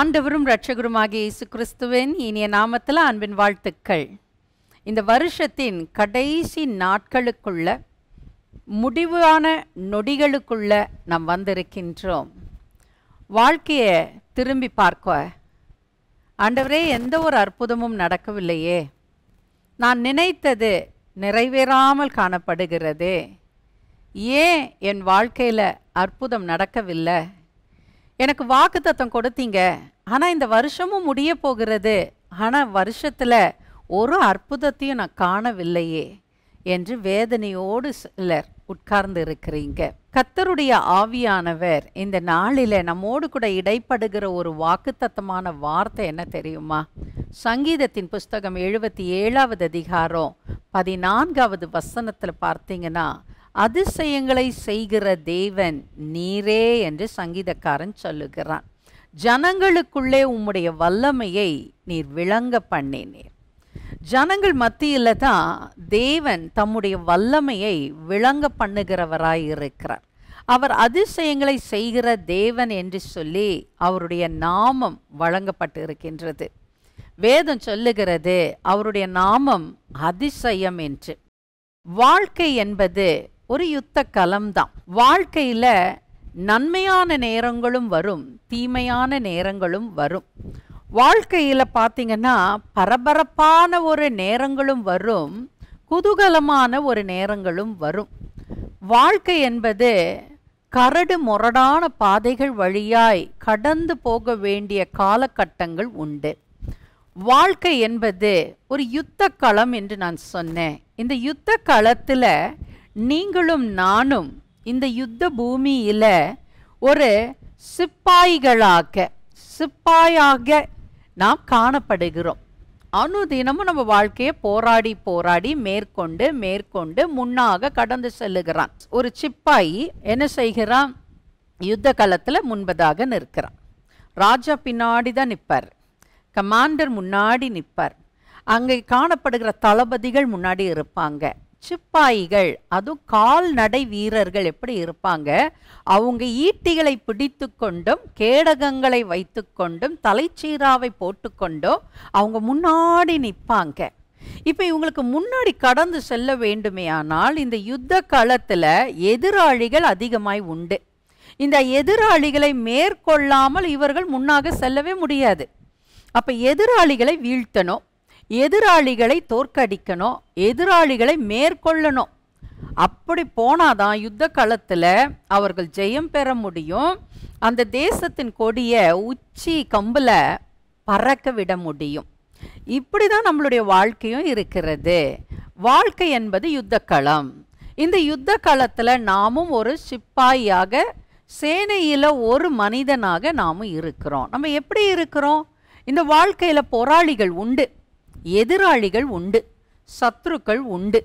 ஆண்டவரும் இரட்சகருமாகிய இயேசு கிறிஸ்துவின் இனிய நாமத்தில் அன்பின் வாழ்த்துக்கள் இந்த வருஷத்தின் கடைசி நாட்களுக்குள்ள முடிவான நொடிகளுக்குள்ள நாம் வந்திருக்கின்றோம் வாழ்க்கையை திரும்பி பார்க்க ஆண்டவரே எந்த ஒரு அற்புதமும் நடக்கவில்லையே நான் நினைத்தது நிறைவேறாமல் காணப்படுகிறதே ஏன் என் வாழ்க்கையில் அற்புதம் நடக்கவில்லை எனக்கு வாக்கு தத்துவம் கொடுத்தீங்க ஆனால் இந்த வருஷமும் முடிய போகிறது ஆனால் வருஷத்தில் ஒரு அற்புதத்தையும் நான் காணவில்லையே என்று வேதனையோடு சிலர் உட்கார்ந்து இருக்கிறீங்க கத்தருடைய ஆவியானவர் இந்த நாளில் நம்மோடு கூட இடைப்படுகிற ஒரு வாக்குத்தத்தமான வார்த்தை என்ன தெரியுமா சங்கீதத்தின் புஸ்தகம் எழுபத்தி ஏழாவது அதிகாரம் பதினான்காவது வசனத்தில் பார்த்தீங்கன்னா அதிசயங்களை செய்கிற தேவன் நீரே என்று சங்கீதக்காரன் சொல்லுகிறான் ஜனங்களுக்குள்ளே உம்முடைய வல்லமையை நீர் விளங்க பண்ணினீர் ஜனங்கள் மத்தியில் தான் தேவன் தம்முடைய வல்லமையை விளங்க பண்ணுகிறவராய் இருக்கிறார் அவர் அதிசயங்களை செய்கிற தேவன் என்று சொல்லி அவருடைய நாமம் வழங்கப்பட்டு இருக்கின்றது வேதம் சொல்லுகிறது அவருடைய நாமம் அதிசயம் என்று வாழ்க்கை என்பது ஒரு யுத்த கலம்தான் வாழ்க்கையில் நன்மையான நேரங்களும் வரும் தீமையான நேரங்களும் வரும் வாழ்க்கையில் பார்த்திங்கன்னா பரபரப்பான ஒரு நேரங்களும் வரும் குதூகலமான ஒரு நேரங்களும் வரும் வாழ்க்கை என்பது கரடு முரடான பாதைகள் வழியாய் கடந்து போக வேண்டிய காலகட்டங்கள் உண்டு வாழ்க்கை என்பது ஒரு யுத்த களம் என்று நான் சொன்னேன் இந்த யுத்த களத்தில் நீங்களும் நானும் இந்த யுத்த பூமியில் ஒரு சிப்பாய்களாக சிப்பாயாக நாம் காணப்படுகிறோம் அனுதினமும் நம்ம வாழ்க்கையை போராடி போராடி மேற்கொண்டு மேற்கொண்டு முன்னாக கடந்து செல்லுகிறான் ஒரு சிப்பாயி என்ன செய்கிறான் யுத்த காலத்தில் முன்பதாக நிற்கிறான் ராஜா பின்னாடி தான் நிற்பார் கமாண்டர் முன்னாடி நிற்பார் அங்கே காணப்படுகிற தளபதிகள் முன்னாடி இருப்பாங்க சிப்பாய்கள் அதுவும் கால்நடை வீரர்கள் எப்படி இருப்பாங்க அவங்க ஈட்டிகளை பிடித்து கொண்டும் கேடகங்களை வைத்து கொண்டும் தலைச்சீராவை போட்டுக்கொண்டும் அவங்க முன்னாடி நிற்பாங்க இப்போ இவங்களுக்கு முன்னாடி கடந்து செல்ல வேண்டுமே ஆனால் இந்த யுத்த காலத்தில் எதிராளிகள் அதிகமாய் உண்டு இந்த எதிராளிகளை மேற்கொள்ளாமல் இவர்கள் முன்னாக செல்லவே முடியாது அப்போ எதிராளிகளை வீழ்த்தணும் எதிராளிகளை தோற்கடிக்கணும் எதிராளிகளை மேற்கொள்ளணும் அப்படி போனாதான் யுத்த காலத்தில் அவர்கள் ஜெயம் பெற முடியும் அந்த தேசத்தின் கொடியை உச்சி கம்பில் பறக்க விட முடியும் இப்படி தான் நம்மளுடைய வாழ்க்கையும் இருக்கிறது வாழ்க்கை என்பது யுத்த களம் இந்த யுத்த காலத்தில் நாமும் ஒரு சிப்பாயாக சேனையில் ஒரு மனிதனாக நாமும் இருக்கிறோம் நம்ம எப்படி இருக்கிறோம் இந்த வாழ்க்கையில் போராளிகள் உண்டு எதிராளிகள் உண்டு சத்துருக்கள் உண்டு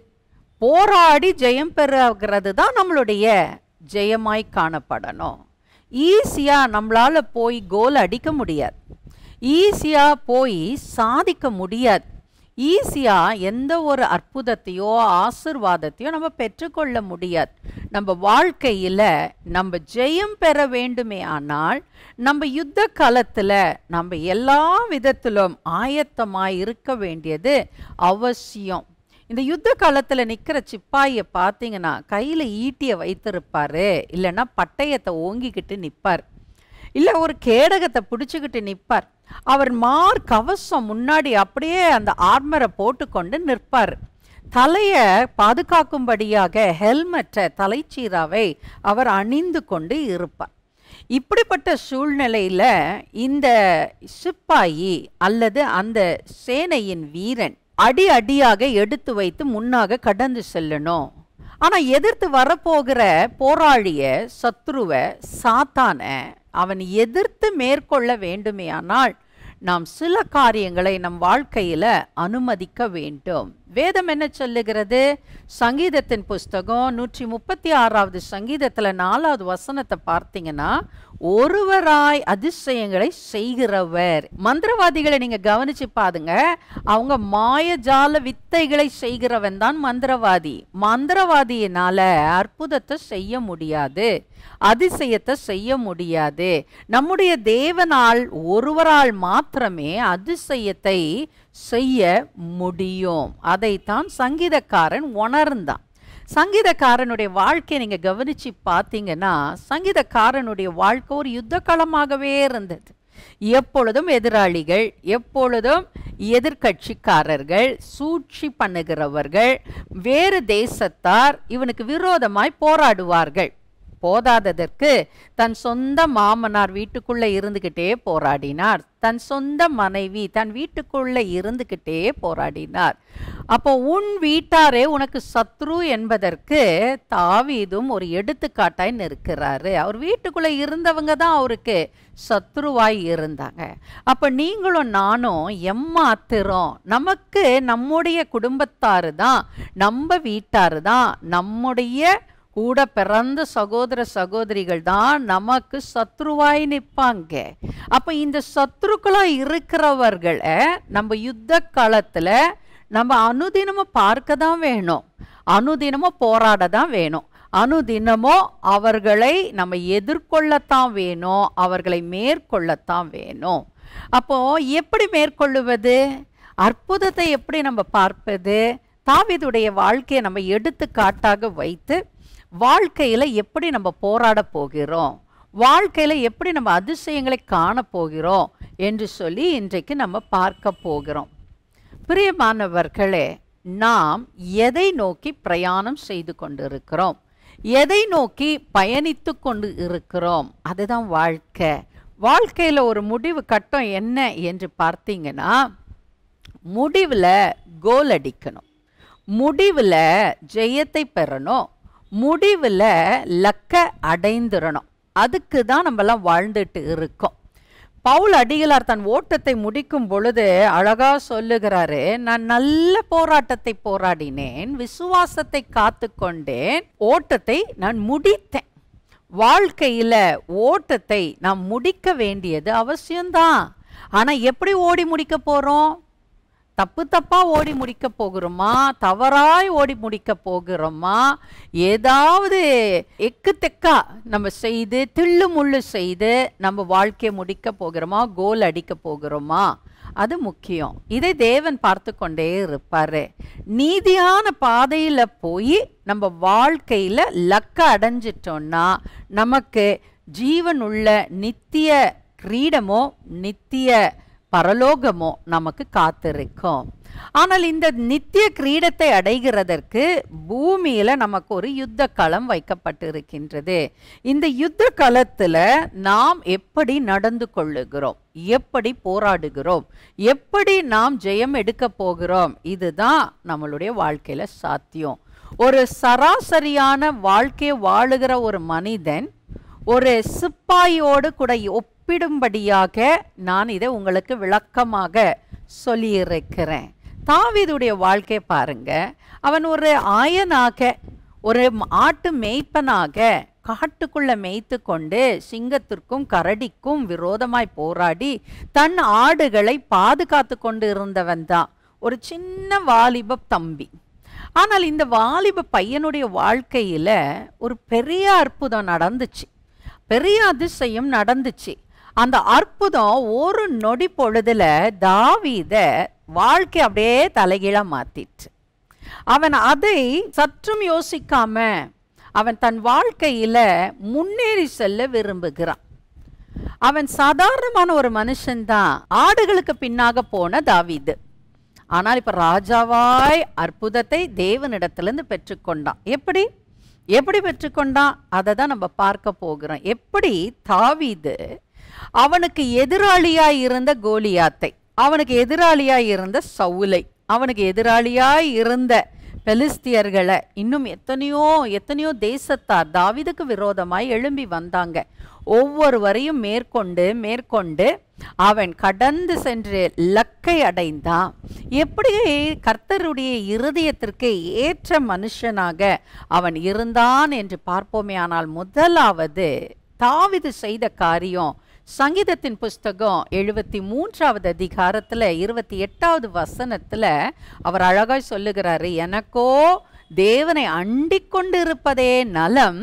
போராடி ஜெயம் பெறுகிறது தான் நம்மளுடைய ஜெயமாய் காணப்படணும் ஈஸியாக நம்மளால் போய் கோல் அடிக்க முடியாது ஈஸியாக போய் சாதிக்க முடியாது ஈஸியாக எந்த ஒரு அற்புதத்தையோ ஆசிர்வாதத்தையோ நம்ம பெற்றுக்கொள்ள முடியாது நம்ம வாழ்க்கையில் நம்ம ஜெயம் பெற வேண்டுமே ஆனால் நம்ம யுத்த காலத்தில் நம்ம எல்லா விதத்திலும் ஆயத்தமாக இருக்க வேண்டியது அவசியம் இந்த யுத்த காலத்தில் நிற்கிற சிப்பாயை பார்த்தீங்கன்னா கையில் ஈட்டியை வைத்திருப்பார் இல்லைன்னா பட்டயத்தை ஓங்கிக்கிட்டு நிற்பார் இல்லை ஒரு கேடகத்தை பிடிச்சிக்கிட்டு நிற்பார் அவர் மார் கவசம் முன்னாடி அப்படியே அந்த ஆர்மரை போட்டுக்கொண்டு நிற்பார் தலையை பாதுகாக்கும்படியாக ஹெல்மெட்டை தலைச்சீராவை அவர் அணிந்து கொண்டு இருப்பார் இப்படிப்பட்ட சூழ்நிலையில் இந்த சிப்பாயி அல்லது அந்த சேனையின் வீரன் அடி அடியாக எடுத்து வைத்து முன்னாக கடந்து செல்லணும் ஆனால் எதிர்த்து வரப்போகிற போராளிய சத்ருவை சாத்தான அவன் எதிர்த்து மேற்கொள்ள வேண்டுமேயானால் நாம் சில காரியங்களை நம் வாழ்க்கையில் அனுமதிக்க வேண்டும் வேதம் என்ன சொல்லுகிறது சங்கீதத்தின் புஸ்தகம் நூற்றி முப்பத்தி ஆறாவது சங்கீதத்தில் நாலாவது வசனத்தை பார்த்தீங்கன்னா ஒருவராய் அதிசயங்களை செய்கிறவர் மந்திரவாதிகளை நீங்கள் கவனிச்சு பாதுங்க அவங்க மாயஜால வித்தைகளை செய்கிறவன் தான் மந்திரவாதி மந்திரவாதியினால அற்புதத்தை செய்ய முடியாது அதிசயத்தை செய்ய முடியாது நம்முடைய தேவனால் ஒருவரால் மாத்திரமே அதிசயத்தை செய்ய முடியும் அதைத்தான் சங்கீதக்காரன் உணர்ந்தான் சங்கீதக்காரனுடைய வாழ்க்கையை நீங்கள் கவனித்து பார்த்தீங்கன்னா சங்கீதக்காரனுடைய வாழ்க்கை ஒரு யுத்த களமாகவே இருந்தது எப்பொழுதும் எதிராளிகள் எப்பொழுதும் எதிர்கட்சிக்காரர்கள் சூழ்ச்சி பண்ணுகிறவர்கள் வேறு தேசத்தார் இவனுக்கு விரோதமாய் போராடுவார்கள் போதாததற்கு தன் சொந்த மாமனார் வீட்டுக்குள்ளே இருந்துக்கிட்டே போராடினார் தன் சொந்த மனைவி தன் வீட்டுக்குள்ளே இருந்துக்கிட்டே போராடினார் அப்போ உன் வீட்டாரே உனக்கு சத்ரு என்பதற்கு தாவீதும் ஒரு எடுத்துக்காட்டாய் நிற்கிறாரு அவர் வீட்டுக்குள்ளே இருந்தவங்க தான் அவருக்கு சத்ருவாய் இருந்தாங்க அப்போ நீங்களும் நானும் எம்மாத்திரம் நமக்கு நம்முடைய குடும்பத்தாரு தான் நம்ம வீட்டாரு தான் நம்முடைய கூட பிறந்த சகோதர சகோதரிகள் தான் நமக்கு சத்ருவாய் நிற்பாங்க அப்போ இந்த சத்ருக்களாக இருக்கிறவர்களை நம்ம யுத்த காலத்தில் நம்ம அனுதினமும் பார்க்க தான் வேணும் அனுதினமும் போராட தான் வேணும் அனுதினமும் அவர்களை நம்ம எதிர்கொள்ளத்தான் வேணும் அவர்களை மேற்கொள்ளத்தான் வேணும் அப்போ எப்படி மேற்கொள்ளுவது அற்புதத்தை எப்படி நம்ம பார்ப்பது தாவிதுடைய வாழ்க்கையை நம்ம எடுத்துக்காட்டாக வைத்து வாழ்க்கையில் எப்படி நம்ம போராட போகிறோம் வாழ்க்கையில் எப்படி நம்ம அதிசயங்களை காணப்போகிறோம் போகிறோம் என்று சொல்லி இன்றைக்கு நம்ம பார்க்க போகிறோம் பிரியமானவர்களே நாம் எதை நோக்கி பிரயாணம் செய்து கொண்டிருக்கிறோம் எதை நோக்கி பயணித்து கொண்டு இருக்கிறோம் அதுதான் வாழ்க்கை வாழ்க்கையில் ஒரு முடிவு கட்டம் என்ன என்று பார்த்தீங்கன்னா முடிவில் கோல் அடிக்கணும் முடிவில் ஜெயத்தை பெறணும் முடிவில் லக்க அடைந்துடணும் அதுக்கு தான் நம்மலாம் வாழ்ந்துட்டு இருக்கோம் பவுல் அடிகளார் தன் ஓட்டத்தை முடிக்கும் பொழுது அழகாக சொல்லுகிறாரு நான் நல்ல போராட்டத்தை போராடினேன் விசுவாசத்தை காத்து கொண்டேன் ஓட்டத்தை நான் முடித்தேன் வாழ்க்கையில் ஓட்டத்தை நாம் முடிக்க வேண்டியது அவசியம்தான் ஆனால் எப்படி ஓடி முடிக்க போகிறோம் தப்பு தப்பாக ஓடி முடிக்க போகிறோமா தவறாய் ஓடி முடிக்க போகிறோமா ஏதாவது எக்கு தெக்கா நம்ம செய்து தில்லு முள்ளு செய்து நம்ம வாழ்க்கையை முடிக்க போகிறோமா கோல் அடிக்க போகிறோமா அது முக்கியம் இதை தேவன் பார்த்து கொண்டே இருப்பார் நீதியான பாதையில் போய் நம்ம வாழ்க்கையில் லக்க அடைஞ்சிட்டோன்னா நமக்கு ஜீவனுள்ள நித்திய கிரீடமோ நித்திய பரலோகமோ நமக்கு காத்திருக்கும் ஆனால் இந்த நித்திய கிரீடத்தை அடைகிறதற்கு பூமியில் நமக்கு ஒரு யுத்த களம் வைக்கப்பட்டிருக்கின்றது இந்த யுத்த களத்துல நாம் எப்படி நடந்து கொள்ளுகிறோம் எப்படி போராடுகிறோம் எப்படி நாம் ஜெயம் எடுக்க போகிறோம் இதுதான் நம்மளுடைய வாழ்க்கையில் சாத்தியம் ஒரு சராசரியான வாழ்க்கையை வாழுகிற ஒரு மனிதன் ஒரு சிப்பாயோடு கூட ஒப்பிடும்படியாக நான் இதை உங்களுக்கு விளக்கமாக சொல்லியிருக்கிறேன் தாவிதுடைய வாழ்க்கை பாருங்க அவன் ஒரு ஆயனாக ஒரு ஆட்டு மேய்ப்பனாக காட்டுக்குள்ள மேய்த்து கொண்டு சிங்கத்திற்கும் கரடிக்கும் விரோதமாய் போராடி தன் ஆடுகளை பாதுகாத்து கொண்டு இருந்தவன் தான் ஒரு சின்ன வாலிப தம்பி ஆனால் இந்த வாலிப பையனுடைய வாழ்க்கையில் ஒரு பெரிய அற்புதம் நடந்துச்சு பெரிய அதிசயம் நடந்துச்சு அந்த அற்புதம் ஒரு நொடி பொழுதுல தாவித வாழ்க்கை அப்படியே தலைகீழ மாத்திட்டு அவன் அதை சற்றும் யோசிக்காம அவன் தன் வாழ்க்கையில முன்னேறி செல்ல விரும்புகிறான் அவன் சாதாரணமான ஒரு மனுஷன்தான் ஆடுகளுக்கு பின்னாக போன தாவிது ஆனால் இப்போ ராஜாவாய் அற்புதத்தை தேவனிடத்திலிருந்து பெற்றுக்கொண்டான் எப்படி எப்படி பெற்றுக்கொண்டான் அதை தான் நம்ம பார்க்க போகிறோம் எப்படி தாவிது அவனுக்கு எதிராளியாய் இருந்த கோலியாத்தை அவனுக்கு எதிராளியாய் இருந்த சவுலை அவனுக்கு எதிராளியாய் இருந்த பெலிஸ்தியர்களை இன்னும் எத்தனையோ எத்தனையோ தேசத்தார் தாவிதுக்கு விரோதமாய் எழும்பி வந்தாங்க ஒவ்வொருவரையும் மேற்கொண்டு மேற்கொண்டு அவன் கடந்து சென்று லக்கை அடைந்தான் எப்படி கர்த்தருடைய இருதயத்திற்கு ஏற்ற மனுஷனாக அவன் இருந்தான் என்று பார்ப்போமே ஆனால் முதலாவது தாவிது செய்த காரியம் சங்கீதத்தின் புஸ்தகம் எழுபத்தி மூன்றாவது அதிகாரத்தில் இருபத்தி எட்டாவது வசனத்தில் அவர் அழகாய் சொல்லுகிறாரு எனக்கோ தேவனை அண்டிக் இருப்பதே நலம்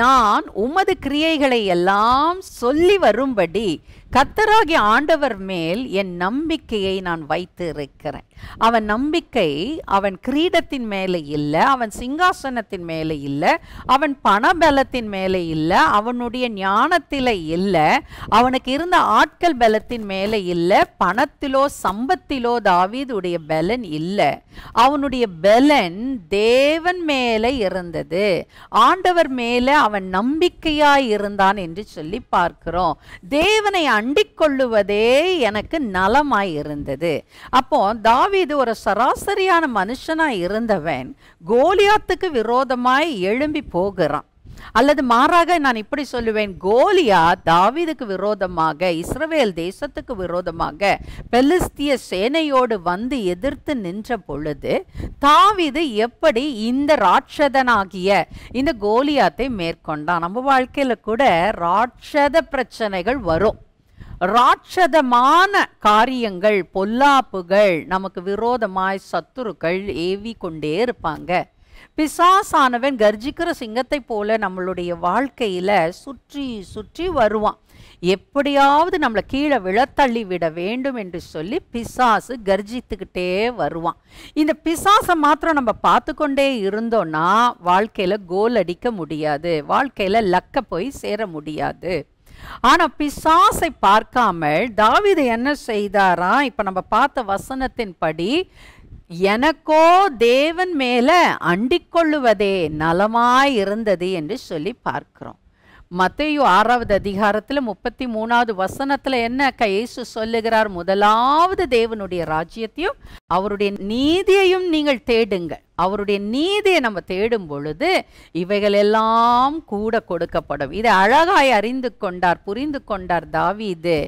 நான் உமது கிரியைகளை எல்லாம் சொல்லி வரும்படி கத்தராகிய ஆண்டவர் மேல் என் நம்பிக்கையை நான் வைத்து இருக்கிறேன் அவன் நம்பிக்கை அவன் கிரீடத்தின் மேலே இல்லை அவன் சிங்காசனத்தின் மேலே இல்லை அவன் பணபலத்தின் மேலே இல்லை அவனுடைய ஞானத்தில் இல்லை அவனுக்கு இருந்த ஆட்கள் பலத்தின் மேலே இல்லை பணத்திலோ சம்பத்திலோ தாவீதுடைய பலன் இல்லை அவனுடைய பலன் தேவன் மேலே இருந்தது ஆண்டவர் மேலே அவன் நம்பிக்கையாய் இருந்தான் என்று சொல்லி பார்க்கிறோம் தேவனை அண்டிக்கொள்ளுவதே எனக்கு நலமாய் இருந்தது அப்போ தாவீது ஒரு சராசரியான மனுஷனாக இருந்தவன் கோலியாத்துக்கு விரோதமாய் எழும்பி போகிறான் அல்லது மாறாக நான் இப்படி சொல்லுவேன் கோலியா தாவிதுக்கு விரோதமாக இஸ்ரவேல் தேசத்துக்கு விரோதமாக பெலிஸ்திய சேனையோடு வந்து எதிர்த்து நின்ற பொழுது தாவிது எப்படி இந்த ராட்சதனாகிய இந்த கோலியாத்தை மேற்கொண்டான் நம்ம வாழ்க்கையில் கூட ராட்சத பிரச்சனைகள் வரும் ராட்சதமான காரியங்கள் பொல்லாப்புகள் நமக்கு விரோதமாய் சத்துருக்கள் ஏவி கொண்டே இருப்பாங்க பிசாசானவன் கர்ஜிக்கிற சிங்கத்தை போல நம்மளுடைய வாழ்க்கையில் சுற்றி சுற்றி வருவான் எப்படியாவது நம்மளை கீழே விழத்தள்ளி விட வேண்டும் என்று சொல்லி பிசாசு கர்ஜித்துக்கிட்டே வருவான் இந்த பிசாசை மாத்திரம் நம்ம பார்த்து கொண்டே இருந்தோம்னா வாழ்க்கையில் கோல் அடிக்க முடியாது வாழ்க்கையில் லக்க போய் சேர முடியாது ஆனால் பிசாசை பார்க்காமல் தாவிது என்ன செய்தாரா இப்போ நம்ம பார்த்த வசனத்தின்படி எனக்கோ தேவன் மேலே அண்டிக்கொள்ளுவதே நலமாய் இருந்தது என்று சொல்லி பார்க்கிறோம் மத்தையோ ஆறாவது அதிகாரத்தில் முப்பத்தி மூணாவது வசனத்தில் என்ன கையேசு சொல்லுகிறார் முதலாவது தேவனுடைய ராஜ்யத்தையும் அவருடைய நீதியையும் நீங்கள் தேடுங்கள் அவருடைய நீதியை நம்ம தேடும் பொழுது இவைகள் எல்லாம் கூட கொடுக்கப்படும் இதை அழகாய் அறிந்து கொண்டார் புரிந்து கொண்டார் தாவீது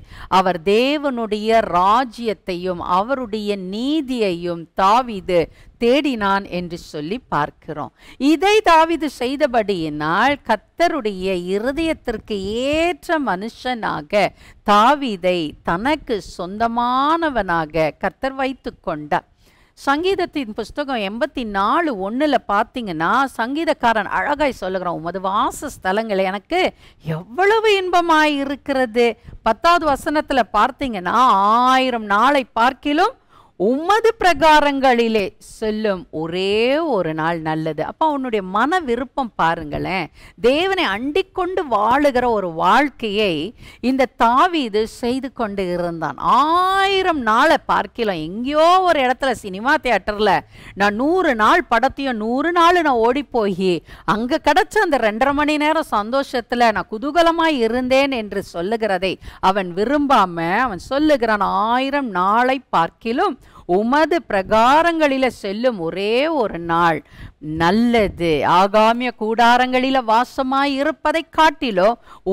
அவர் தேவனுடைய ராஜ்யத்தையும் அவருடைய நீதியையும் தாவீது தேடினான் என்று சொல்லி பார்க்கிறோம் இதை தாவிது செய்தபடியினால் கத்தருடைய இருதயத்திற்கு ஏற்ற மனுஷனாக தாவிதை தனக்கு சொந்தமானவனாக கத்தர் வைத்து கொண்டார் சங்கீதத்தின் புஸ்தகம் எண்பத்தி நாலு ஒன்றில் பார்த்தீங்கன்னா சங்கீதக்காரன் அழகாய் சொல்லுகிறான் உமது வாசஸ்தலங்கள் எனக்கு எவ்வளவு இன்பமாய் இருக்கிறது பத்தாவது வசனத்தில் பார்த்தீங்கன்னா ஆயிரம் நாளை பார்க்கிலும் உமது பிரகாரங்களிலே சொல்லும் ஒரே ஒரு நாள் நல்லது அப்போ அவனுடைய மன விருப்பம் பாருங்களேன் தேவனை அண்டிக்கொண்டு வாழுகிற ஒரு வாழ்க்கையை இந்த தாவி இது செய்து கொண்டு இருந்தான் ஆயிரம் நாளை பார்க்கலாம் எங்கேயோ ஒரு இடத்துல சினிமா தியேட்டரில் நான் நூறு நாள் படத்தையும் நூறு நாள் நான் ஓடி போய் அங்கே கிடச்ச அந்த ரெண்டரை மணி நேரம் சந்தோஷத்தில் நான் குதூகலமாக இருந்தேன் என்று சொல்லுகிறதை அவன் விரும்பாமல் அவன் சொல்லுகிறான் ஆயிரம் நாளை பார்க்கிலும் உமது பிரகாரங்களில செல்லும் ஒரே ஒரு நாள் நல்லது ஆகாமிய கூடாரங்களில வாசமாய் இருப்பதை காட்டிலோ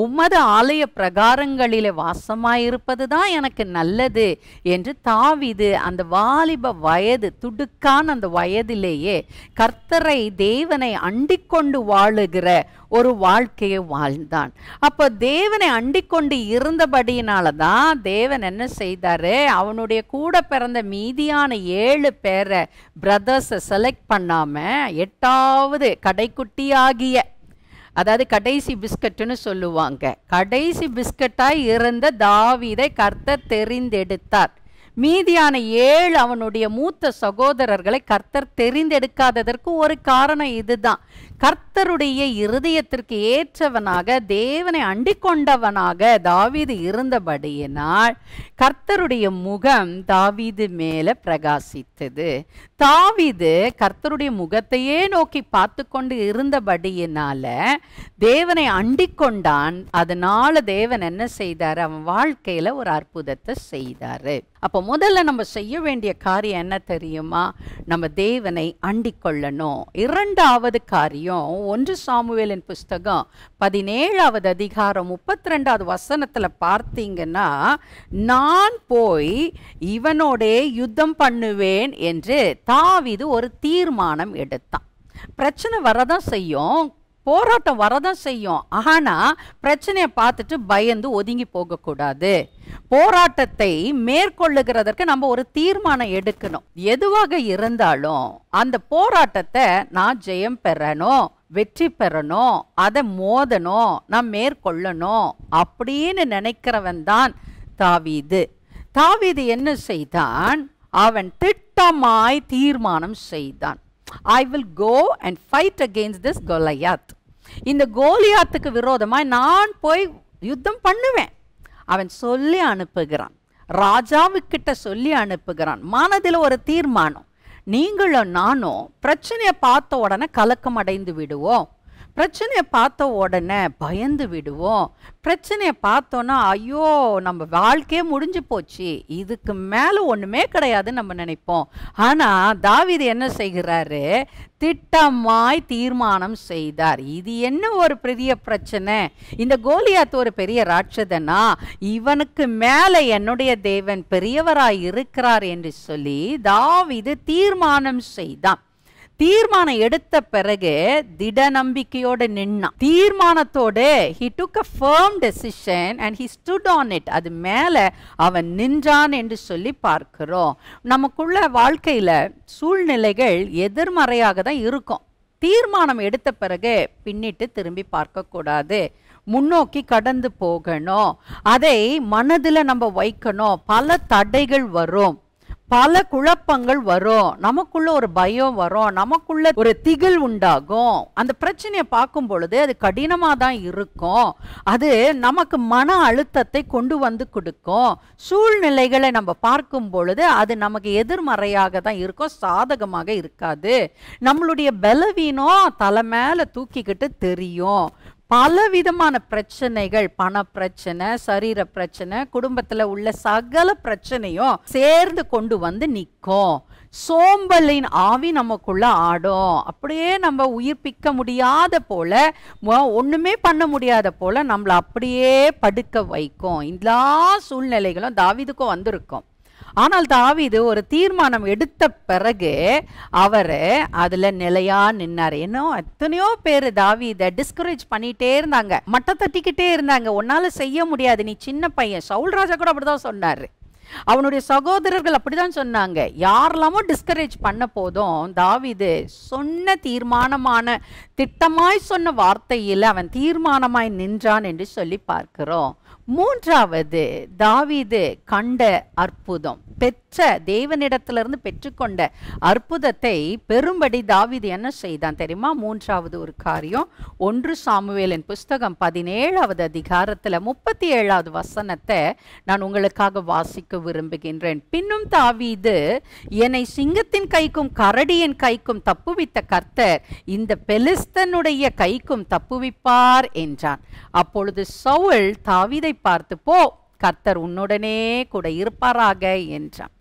உமது ஆலய பிரகாரங்களில வாசமாய் இருப்பது தான் எனக்கு நல்லது என்று தாவிது அந்த வாலிப வயது துடுக்கான அந்த வயதிலேயே கர்த்தரை தேவனை அண்டிக்கொண்டு வாழுகிற ஒரு வாழ்க்கையை வாழ்ந்தான் அப்போ தேவனை அண்டிக்கொண்டு இருந்தபடியினால தான் தேவன் என்ன செய்தார் அவனுடைய கூட பிறந்த மீதியான ஏழு பேரை பிரதர்ஸை செலக்ட் பண்ணாமல் எட்டாவது கடைக்குட்டியாகிய அதாவது கடைசி பிஸ்கட்னு சொல்லுவாங்க கடைசி பிஸ்கட்டாக இருந்த தாவிதை கர்த்தர் தெரிந்தெடுத்தார் மீதியான ஏழு அவனுடைய மூத்த சகோதரர்களை கர்த்தர் தெரிந்தெடுக்காததற்கு ஒரு காரணம் இதுதான் கர்த்தருடைய இருதயத்திற்கு ஏற்றவனாக தேவனை அண்டிக்கொண்டவனாக தாவீது இருந்தபடியினால் கர்த்தருடைய முகம் தாவீது மேலே பிரகாசித்தது தாவீது கர்த்தருடைய முகத்தையே நோக்கி பார்த்து கொண்டு இருந்தபடியினால தேவனை அண்டிக்கொண்டான் அதனால தேவன் என்ன செய்தார் அவன் வாழ்க்கையில் ஒரு அற்புதத்தை செய்தார் அப்போ முதல்ல நம்ம செய்ய வேண்டிய காரியம் என்ன தெரியுமா நம்ம தேவனை அண்டிக்கொள்ளணும் இரண்டாவது காரியம் ஒன்று சாமுவேலின் புஸ்தகம் பதினேழாவது அதிகாரம் முப்பத்தி ரெண்டாவது வசனத்தில் பார்த்தீங்கன்னா நான் போய் இவனோடே யுத்தம் பண்ணுவேன் என்று தாவிது ஒரு தீர்மானம் எடுத்தான் பிரச்சனை வரதான் செய்யும் போராட்டம் வரதான் செய்யும் ஆனால் பிரச்சனையை பார்த்துட்டு பயந்து ஒதுங்கி போகக்கூடாது போராட்டத்தை மேற்கொள்ளுகிறதற்கு நம்ம ஒரு தீர்மானம் எடுக்கணும் எதுவாக இருந்தாலும் அந்த போராட்டத்தை நான் ஜெயம் பெறணும் வெற்றி பெறணும் அதை மோதணும் நான் மேற்கொள்ளணும் அப்படின்னு நினைக்கிறவன் தான் தாவீது தாவீது என்ன செய்தான் அவன் திட்டமாய் தீர்மானம் செய்தான் I will go and fight against this Goliath இந்த கோலியாத்துக்கு விரோதமாய் நான் போய் யுத்தம் பண்ணுவேன் அவன் சொல்லி அனுப்புகிறான் ராஜாவுக்கிட்ட சொல்லி அனுப்புகிறான் மனதில் ஒரு தீர்மானம் நீங்களும் நானும் பிரச்சனையை பார்த்த உடனே கலக்கம் அடைந்து விடுவோம் பிரச்சனையை பார்த்த உடனே பயந்து விடுவோம் பிரச்சனையை பார்த்தோன்னா ஐயோ நம்ம வாழ்க்கையே முடிஞ்சு போச்சு இதுக்கு மேலே ஒன்றுமே கிடையாதுன்னு நம்ம நினைப்போம் ஆனால் தாவிது என்ன செய்கிறாரு திட்டமாய் தீர்மானம் செய்தார் இது என்ன ஒரு பெரிய பிரச்சனை இந்த கோலியாத்து ஒரு பெரிய ராட்சதனா இவனுக்கு மேலே என்னுடைய தேவன் பெரியவராய் இருக்கிறார் என்று சொல்லி தாவிது தீர்மானம் செய்தான் தீர்மானம் எடுத்த பிறகு திட நம்பிக்கையோட நின்னான் தீர்மானத்தோடு he took a firm decision and he stood on it அது மேலே அவன் நின்றான் என்று சொல்லி பார்க்கிறோம் நமக்குள்ள வாழ்க்கையில் சூழ்நிலைகள் எதிர்மறையாக தான் இருக்கும் தீர்மானம் எடுத்த பிறகு பின்னிட்டு திரும்பி பார்க்கக்கூடாது முன்னோக்கி கடந்து போகணும் அதை மனதில் நம்ம வைக்கணும் பல தடைகள் வரும் பல குழப்பங்கள் வரும் நமக்குள்ள ஒரு பயம் வரும் நமக்குள்ள ஒரு திகில் உண்டாகும் அந்த பிரச்சனையை பார்க்கும் பொழுது அது கடினமாக தான் இருக்கும் அது நமக்கு மன அழுத்தத்தை கொண்டு வந்து கொடுக்கும் சூழ்நிலைகளை நம்ம பார்க்கும் பொழுது அது நமக்கு எதிர்மறையாக தான் இருக்கும் சாதகமாக இருக்காது நம்மளுடைய பலவீனம் தலை மேலே தூக்கிக்கிட்டு தெரியும் பல விதமான பிரச்சனைகள் பண பிரச்சனை சரீர பிரச்சனை குடும்பத்தில் உள்ள சகல பிரச்சனையும் சேர்ந்து கொண்டு வந்து நிற்கும் சோம்பலின் ஆவி நமக்குள்ள ஆடும் அப்படியே நம்ம உயிர்ப்பிக்க முடியாத போல ஒன்றுமே பண்ண முடியாத போல நம்மளை அப்படியே படுக்க வைக்கும் எல்லா சூழ்நிலைகளும் தாவிதுக்கும் வந்திருக்கும் ஆனால் தாவீது ஒரு தீர்மானம் எடுத்த பிறகு அவர் அதில் நிலையாக நின்னார் இன்னும் எத்தனையோ பேர் தாவீதை டிஸ்கரேஜ் பண்ணிகிட்டே இருந்தாங்க மட்டை தட்டிக்கிட்டே இருந்தாங்க உன்னால் செய்ய முடியாது நீ சின்ன பையன் சவுல்ராஜா கூட அப்படிதான் சொன்னார் அவனுடைய சகோதரர்கள் அப்படிதான் சொன்னாங்க யாரெல்லாமோ டிஸ்கரேஜ் பண்ண போதும் தாவிது சொன்ன தீர்மானமான திட்டமாய் சொன்ன வார்த்தையில் அவன் தீர்மானமாய் நின்றான் என்று சொல்லி பார்க்கிறோம் மூன்றாவது தாவீது கண்ட அற்புதம் பெற்ற தேவனிடத்திலிருந்து பெற்றுக்கொண்ட அற்புதத்தை பெரும்படி தாவிது என்ன செய்தான் தெரியுமா மூன்றாவது ஒரு காரியம் ஒன்று சாமுவேலின் புஸ்தகம் பதினேழாவது அதிகாரத்தில் முப்பத்தி ஏழாவது வசனத்தை நான் உங்களுக்காக வாசிக்க விரும்புகின்றேன் பின்னும் தாவீது என்னை சிங்கத்தின் கைக்கும் கரடியின் கைக்கும் தப்புவித்த கர்த்தர் இந்த பெலிஸ்தனுடைய கைக்கும் தப்புவிப்பார் என்றான் அப்பொழுது சவுல் தாவீதை பார்த்து போ கர்த்தர் உன்னுடனே கூட இருப்பாராக என்றான்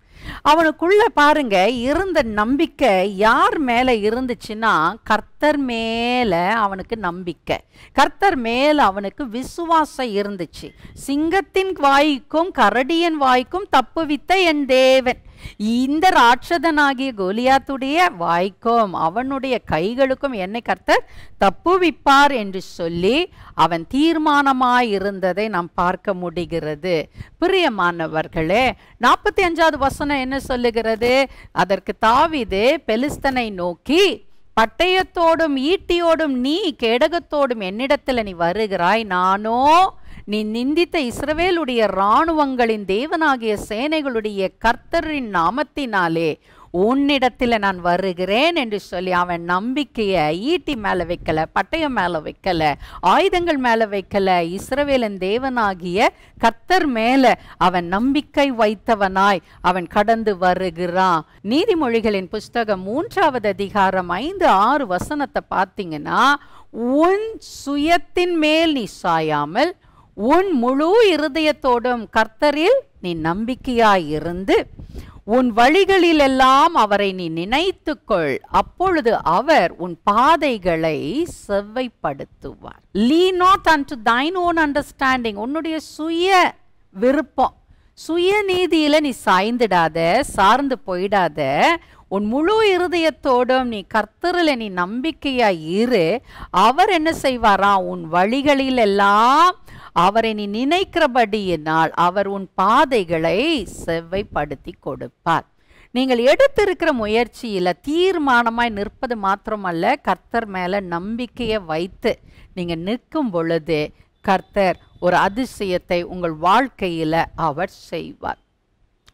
அவனுக்குள்ள பாருங்க இருந்த நம்பிக்கை யார் மேல இருந்துச்சுன்னா கர்த்தர் மேல அவனுக்கு நம்பிக்கை கர்த்தர் மேல அவனுக்கு விசுவாசம் இருந்துச்சு சிங்கத்தின் வாய்க்கும் கரடியின் வாய்க்கும் தப்புவித்த என் தேவன் இந்த ராட்சதனாகிய கோலியாத்துடைய வாய்க்கும் அவனுடைய கைகளுக்கும் என்னை கர்த்தர் தப்புவிப்பார் என்று சொல்லி அவன் தீர்மானமாய் இருந்ததை நாம் பார்க்க முடிகிறது பிரியமானவர்களே நாற்பத்தி அஞ்சாவது வசனம் என்ன சொல்லுகிறது அதற்கு தாவிது பெலிஸ்தனை நோக்கி பட்டயத்தோடும் ஈட்டியோடும் நீ கேடகத்தோடும் என்னிடத்தில் நீ வருகிறாய் நானோ நீ நிந்தித்த இஸ்ரவேலுடைய இராணுவங்களின் தேவனாகிய சேனைகளுடைய கர்த்தரின் நாமத்தினாலே உன்னிடத்தில் நான் வருகிறேன் என்று சொல்லி அவன் நம்பிக்கையை ஈட்டி மேலே வைக்கலை பட்டயம் மேலே வைக்கலை ஆயுதங்கள் மேலே வைக்கலை இஸ்ரவேலன் தேவனாகிய கத்தர் மேலே அவன் நம்பிக்கை வைத்தவனாய் அவன் கடந்து வருகிறான் நீதிமொழிகளின் புஸ்தகம் மூன்றாவது அதிகாரம் ஐந்து ஆறு வசனத்தை பார்த்தீங்கன்னா உன் சுயத்தின் மேல் நீ சாயாமல் உன் முழு இருதயத்தோடும் கர்த்தரில் நீ நம்பிக்கையாய் இருந்து உன் வழிகளிலெல்லாம் அவரை நீ நினைத்துக்கொள் அப்பொழுது அவர் உன் பாதைகளை செவ்வைப்படுத்துவார் lean not unto thine own understanding உன்னுடைய சுய விருப்பம் சுய நீதியில் நீ சாய்ந்துடாத சார்ந்து போயிடாத உன் முழு இருதயத்தோடும் நீ கர்த்தரில் நீ நம்பிக்கையாக இரு அவர் என்ன செய்வாரா உன் வழிகளிலெல்லாம் அவரை நீ நினைக்கிறபடியினால் அவர் உன் பாதைகளை செவ்வைப்படுத்தி கொடுப்பார் நீங்கள் எடுத்திருக்கிற முயற்சியில் தீர்மானமாய் நிற்பது மாத்திரமல்ல கர்த்தர் மேலே நம்பிக்கையை வைத்து நீங்கள் நிற்கும் பொழுது கர்த்தர் ஒரு அதிசயத்தை உங்கள் வாழ்க்கையில் அவர் செய்வார்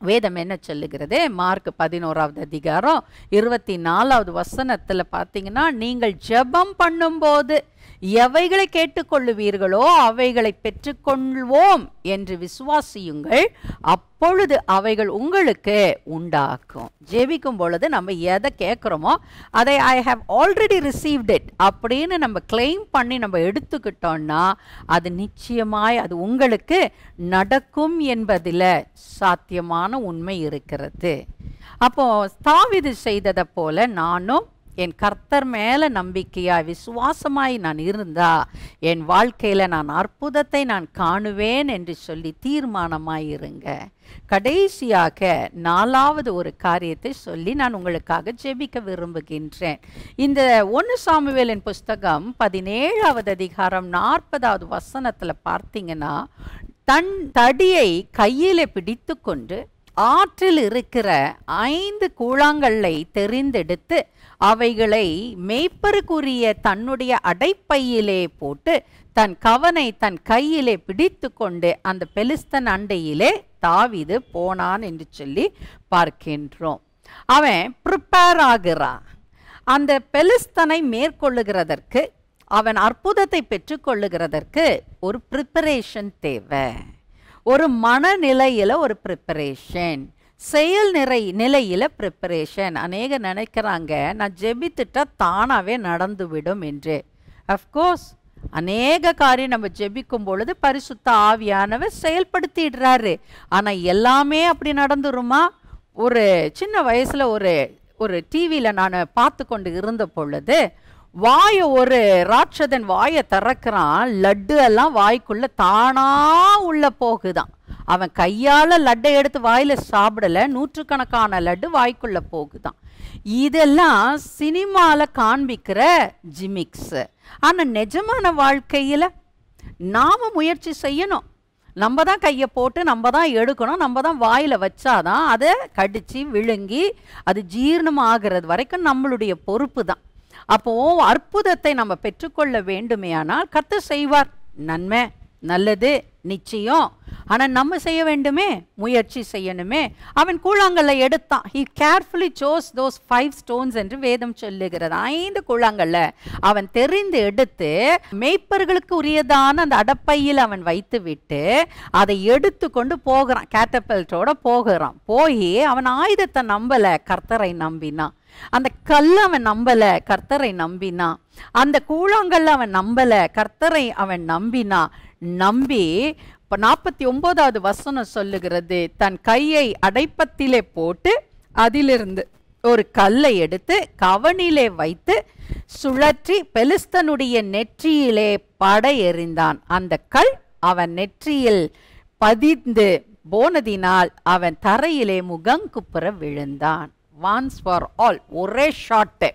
வேதம் என்ன சொல்லுகிறது மார்க் பதினோராவது அதிகாரம் இருபத்தி நாலாவது வசனத்தில் பார்த்தீங்கன்னா நீங்கள் ஜெபம் பண்ணும்போது எவைகளை கேட்டுக்கொள்ளுவீர்களோ அவைகளை பெற்றுக்கொள்வோம் என்று விசுவாசியுங்கள் அப்பொழுது அவைகள் உங்களுக்கு உண்டாக்கும் ஜெபிக்கும் பொழுது நம்ம எதை கேட்குறோமோ அதை I have already received it அப்படின்னு நம்ம கிளைம் பண்ணி நம்ம எடுத்துக்கிட்டோம்னா அது நிச்சயமாய் அது உங்களுக்கு நடக்கும் என்பதில் சாத்தியமான உண்மை இருக்கிறது அப்போ தாவிது செய்ததை போல நானும் என் கர்த்தர் மேலே நம்பிக்கையா விசுவாசமாய் நான் இருந்தா என் வாழ்க்கையில் நான் அற்புதத்தை நான் காணுவேன் என்று சொல்லி தீர்மானமாய் இருங்க கடைசியாக நாலாவது ஒரு காரியத்தை சொல்லி நான் உங்களுக்காக ஜெபிக்க விரும்புகின்றேன் இந்த ஒன்று சாமுவேலின் புஸ்தகம் பதினேழாவது அதிகாரம் நாற்பதாவது வசனத்தில் பார்த்தீங்கன்னா தன் தடியை கையிலே பிடித்து கொண்டு ஆற்றில் இருக்கிற ஐந்து கூழாங்கல்லை தெரிந்தெடுத்து அவைகளை மேய்ப்பருக்குரிய தன்னுடைய அடைப்பையிலே போட்டு தன் கவனை தன் கையிலே பிடித்து கொண்டு அந்த பெலிஸ்தன் அண்டையிலே தாவிது போனான் என்று சொல்லி பார்க்கின்றோம் அவன் ப்ரிப்பேர் ஆகிறான் அந்த பெலிஸ்தனை மேற்கொள்ளுகிறதற்கு அவன் அற்புதத்தை பெற்றுக்கொள்ளுகிறதற்கு ஒரு ப்ரிப்பரேஷன் தேவை ஒரு மனநிலையில் ஒரு ப்ரிப்பரேஷன் செயல் நிறை நிலையில் ப்ரிப்பரேஷன் அநேக நினைக்கிறாங்க நான் ஜெபித்துட்டா தானாகவே நடந்துவிடும் என்று அஃப்கோர்ஸ் அநேக காரியம் நம்ம ஜெபிக்கும் பொழுது பரிசுத்த ஆவியானவர் செயல்படுத்திடுறாரு ஆனால் எல்லாமே அப்படி நடந்துருமா ஒரு சின்ன வயசில் ஒரு ஒரு டிவியில் நான் பார்த்து கொண்டு இருந்த பொழுது வாயை ஒரு ராட்சதன் வாயை திறக்கிறான் லட்டு எல்லாம் வாய்க்குள்ளே தானாக உள்ளே போகுதான் அவன் கையால் லட்டை எடுத்து வாயில் சாப்பிடலை நூற்றுக்கணக்கான லட்டு வாய்க்குள்ளே போகுதான் இதெல்லாம் சினிமாவில் காண்பிக்கிற ஜிமிக்ஸு ஆனால் நிஜமான வாழ்க்கையில் நாம் முயற்சி செய்யணும் நம்ம தான் கையை போட்டு நம்ம தான் எடுக்கணும் நம்ம தான் வாயில் வச்சாதான் அதை கடித்து விழுங்கி அது ஜீர்ணம் ஆகிறது வரைக்கும் நம்மளுடைய பொறுப்பு தான் அப்போது அற்புதத்தை நம்ம பெற்றுக்கொள்ள வேண்டுமே ஆனால் கற்று செய்வார் நன்மை நல்லது நிச்சயம் ஆனால் நம்ம செய்ய வேண்டுமே முயற்சி செய்யணுமே அவன் கூழாங்கல்ல எடுத்தான் he carefully chose those five stones என்று வேதம் சொல்லுகிறது ஐந்து கூழாங்கல்ல அவன் தெரிந்து எடுத்து மேய்ப்பர்களுக்கு உரியதான அந்த அடப்பையில் அவன் வைத்து விட்டு அதை எடுத்து கொண்டு போகிறான் கேட்டப்பல்ட்டோட போகிறான் போய் அவன் ஆயுதத்தை நம்பலை கர்த்தரை நம்பினான் அந்த கல் அவன் நம்பல கர்த்தரை நம்பினான் அந்த கூழாங்கல் அவன் நம்பல கர்த்தரை அவன் நம்பினான் நம்பி நாற்பத்தி ஒன்பதாவது வசனம் சொல்லுகிறது தன் கையை அடைப்பத்திலே போட்டு அதிலிருந்து ஒரு கல்லை எடுத்து கவனிலே வைத்து சுழற்றி பெலிஸ்தனுடைய நெற்றியிலே படை எறிந்தான் அந்த கல் அவன் நெற்றியில் பதிந்து போனதினால் அவன் தரையிலே முகங்குப்புற விழுந்தான் வான்ஸ் ஃபார் ஆல் ஒரே ஷாட்டு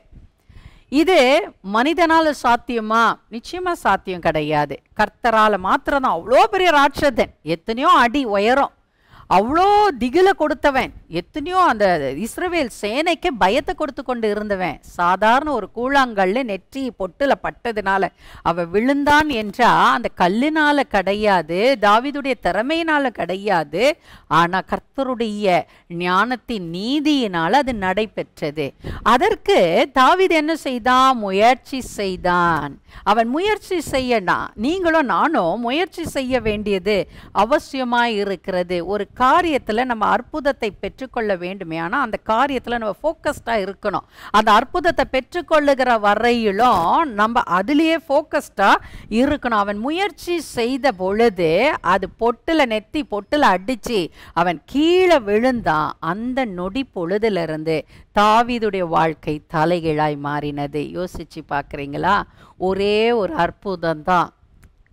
இது மனிதனால் சாத்தியமா நிச்சயமா சாத்தியம் கிடையாது கர்த்தரால் மாத்திரம் தான் அவ்வளோ பெரிய ராட்சதன் எத்தனையோ அடி உயரம் அவ்வளோ திகில கொடுத்தவன் எத்தனையோ அந்த இஸ்ரவேல் சேனைக்கு பயத்தை கொடுத்து கொண்டு இருந்தவன் சாதாரண ஒரு கூழாங்கல்லு நெற்றி பொட்டில் பட்டதுனால அவன் விழுந்தான் என்றா அந்த கல்லினால கிடையாது தாவிதுடைய திறமையினால கிடையாது ஆனால் கர்த்தருடைய ஞானத்தின் நீதியினால் அது நடைபெற்றது அதற்கு தாவிது என்ன செய்தான் முயற்சி செய்தான் அவன் முயற்சி செய்யனா நீங்களும் நானும் முயற்சி செய்ய வேண்டியது அவசியமாக இருக்கிறது ஒரு காரியத்தில் நம்ம அற்புதத்தை பெற்றுக்கொள்ள வேண்டுமே ஆனால் அந்த காரியத்தில் நம்ம ஃபோக்கஸ்டாக இருக்கணும் அந்த அற்புதத்தை பெற்றுக்கொள்ளுகிற வரையிலும் நம்ம அதுலேயே ஃபோக்கஸ்டாக இருக்கணும் அவன் முயற்சி செய்த பொழுது அது பொட்டில் நெத்தி பொட்டில் அடித்து அவன் கீழே விழுந்தான் அந்த நொடி பொழுதுலேருந்து தாவீதுடைய வாழ்க்கை தலைகீழாய் மாறினது யோசிச்சு பார்க்குறீங்களா ஒரே ஒரு அற்புதம்தான்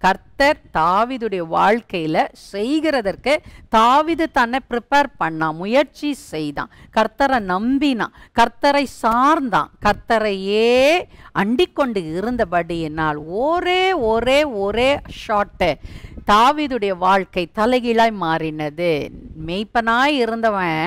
கர்த்தர் தாவிதுடைய வாழ்க்கையில் செய்கிறதற்கு தாவிது தன்னை ப்ரிப்பேர் பண்ணான் முயற்சி செய்தான் கர்த்தரை நம்பினான் கர்த்தரை சார்ந்தான் கர்த்தரையே அண்டிக்கொண்டு இருந்தபடியினால் ஒரே ஒரே ஒரே ஷார்ட்டு தாவிதுடைய வாழ்க்கை தலைகீழாய் மாறினது மெய்ப்பனாய் இருந்தவன்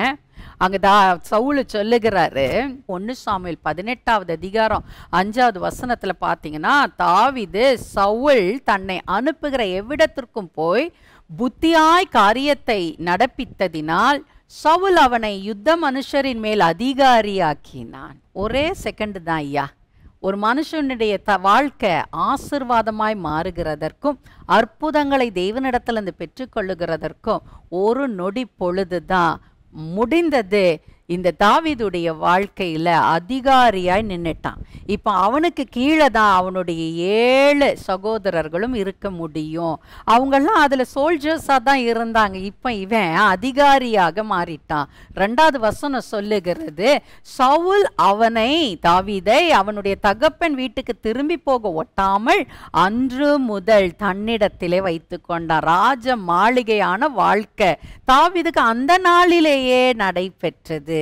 அங்கே தா சவுளு சொல்லுகிறாரு ஒன்று சாமியில் பதினெட்டாவது அதிகாரம் அஞ்சாவது வசனத்தில் பார்த்தீங்கன்னா தாவிது சவுல் தன்னை அனுப்புகிற எவ்விடத்திற்கும் போய் புத்தியாய் காரியத்தை நடப்பித்ததினால் சவுல் அவனை யுத்த மனுஷரின் மேல் அதிகாரியாக்கினான் ஒரே செகண்ட் தான் ஐயா ஒரு மனுஷனுடைய த வாழ்க்கை ஆசிர்வாதமாய் மாறுகிறதற்கும் அற்புதங்களை தெய்வனிடத்திலிருந்து பெற்றுக்கொள்ளுகிறதற்கும் ஒரு நொடி பொழுது தான் முடிந்தது இந்த தாவிதுடைய வாழ்க்கையில் அதிகாரியாய் நின்றுட்டான் இப்போ அவனுக்கு கீழே தான் அவனுடைய ஏழு சகோதரர்களும் இருக்க முடியும் அவங்கெல்லாம் அதில் சோல்ஜர்ஸாக தான் இருந்தாங்க இப்போ இவன் அதிகாரியாக மாறிட்டான் ரெண்டாவது வசனம் சொல்லுகிறது சவுல் அவனை தாவிதை அவனுடைய தகப்பன் வீட்டுக்கு திரும்பி போக ஒட்டாமல் அன்று முதல் தன்னிடத்திலே வைத்து கொண்டான் ராஜ மாளிகையான வாழ்க்கை தாவிதுக்கு அந்த நாளிலேயே நடைபெற்றது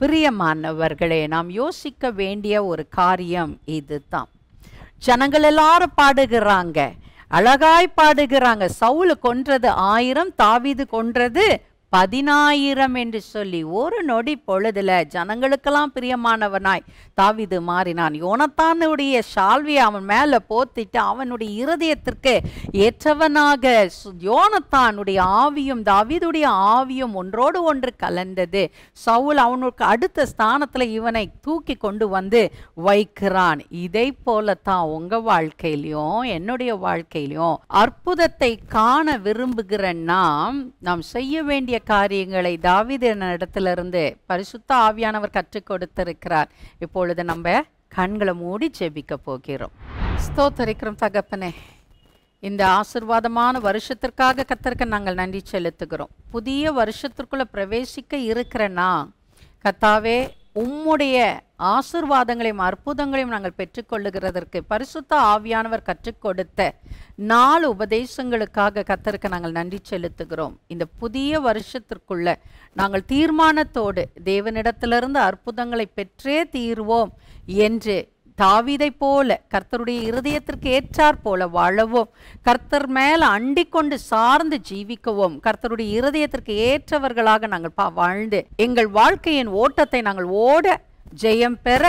பிரியமானவர்களே நாம் யோசிக்க வேண்டிய ஒரு காரியம் இது தான் ஜனங்கள் எல்லாரும் பாடுகிறாங்க அழகாய் பாடுகிறாங்க சவுல் கொன்றது ஆயிரம் தாவிது கொன்றது பதினாயிரம் என்று சொல்லி ஒரு நொடி பொழுதுல ஜனங்களுக்கெல்லாம் பிரியமானவனாய் தாவிது மாறினான் யோனத்தானுடைய சால்வி அவன் மேலே போத்திட்டு அவனுடைய இருதயத்திற்கு ஏற்றவனாக யோனத்தானுடைய ஆவியும் தாவிதுடைய ஆவியும் ஒன்றோடு ஒன்று கலந்தது சவுல் அவனுக்கு அடுத்த ஸ்தானத்தில் இவனை தூக்கி கொண்டு வந்து வைக்கிறான் இதை போலத்தான் உங்க வாழ்க்கையிலையும் என்னுடைய வாழ்க்கையிலையும் அற்புதத்தை காண விரும்புகிற நாம் நாம் செய்ய வேண்டிய காரியங்களை தாவிதன இடத்திலிருந்து பரிசுத்த ஆவியானவர் கற்றுக் கொடுத்திருக்கிறார் இப்பொழுது நம்ம கண்களை மூடி ஜெபிக்க போகிறோம் ஸ்தோத்தரிக்கிறோம் தகப்பனே இந்த ஆசிர்வாதமான வருஷத்திற்காக கத்திருக்க நாங்கள் நன்றி செலுத்துகிறோம் புதிய வருஷத்திற்குள்ளே பிரவேசிக்க இருக்கிறனா கத்தாவே உம்முடைய ஆசிர்வாதங்களையும் அற்புதங்களையும் நாங்கள் பெற்றுக்கொள்ளுகிறதற்கு பரிசுத்த ஆவியானவர் கற்றுக் கொடுத்த நாலு உபதேசங்களுக்காக கத்தருக்கு நாங்கள் நன்றி செலுத்துகிறோம் இந்த புதிய வருஷத்திற்குள்ள நாங்கள் தீர்மானத்தோடு தேவனிடத்திலிருந்து அற்புதங்களை பெற்றே தீர்வோம் என்று தாவிதை போல கர்த்தருடைய இருதயத்திற்கு ஏற்றார் போல வாழவும் கர்த்தர் மேல அண்டிக்கொண்டு கொண்டு சார்ந்து ஜீவிக்கவும் கர்த்தருடைய இருதயத்திற்கு ஏற்றவர்களாக நாங்கள் வாழ்ந்து எங்கள் வாழ்க்கையின் ஓட்டத்தை நாங்கள் ஓட ஜெயம் பெற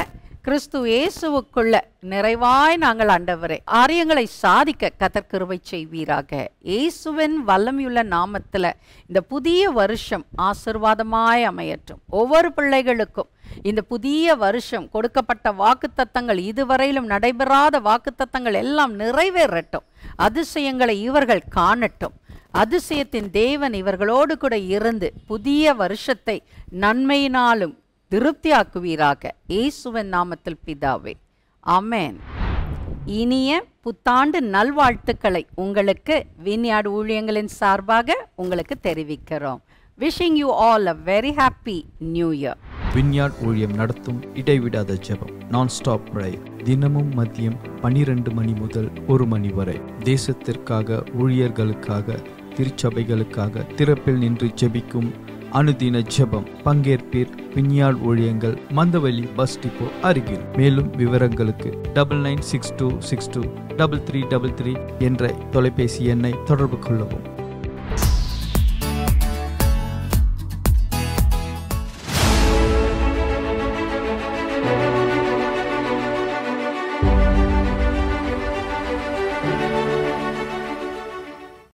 கிறிஸ்து இயேசுவுக்குள்ள நிறைவாய் நாங்கள் ஆண்டவரே ஆரியங்களை சாதிக்க கதற்கருவை செய்வீராக இயேசுவின் வல்லமையுள்ள நாமத்தில் இந்த புதிய வருஷம் ஆசிர்வாதமாய் அமையற்றும் ஒவ்வொரு பிள்ளைகளுக்கும் இந்த புதிய வருஷம் கொடுக்கப்பட்ட வாக்குத்தத்தங்கள் இதுவரையிலும் நடைபெறாத வாக்குத்தத்தங்கள் எல்லாம் நிறைவேறட்டும் அதிசயங்களை இவர்கள் காணட்டும் அதிசயத்தின் தேவன் இவர்களோடு கூட இருந்து புதிய வருஷத்தை நன்மையினாலும் திருப்தியாக்குவீராக இயேசுவன் நாமத்தில் பிதாவே அமேன் இனிய புத்தாண்டு நல்வாழ்த்துக்களை உங்களுக்கு விஞ்ஞாடு ஊழியங்களின் சார்பாக உங்களுக்கு தெரிவிக்கிறோம் wishing you all a very happy new year Vignan ஊழியம் நடத்தும் இடைவிடாத ஜெபம் நான் ஸ்டாப் பிரேயர் தினமும் மதியம் பன்னிரண்டு மணி முதல் ஒரு மணி வரை தேசத்திற்காக ஊழியர்களுக்காக திருச்சபைகளுக்காக திறப்பில் நின்று ஜெபிக்கும் அனுதின ஜெபம் பங்கேற்பீர் பின்யால் ஊழியங்கள் மந்தவெளி பஸ் டிப்போ அருகில் மேலும் விவரங்களுக்கு double nine six two six two double three double three என்ற தொலைபேசி எண்ணை தொடர்பு கொள்ளவும்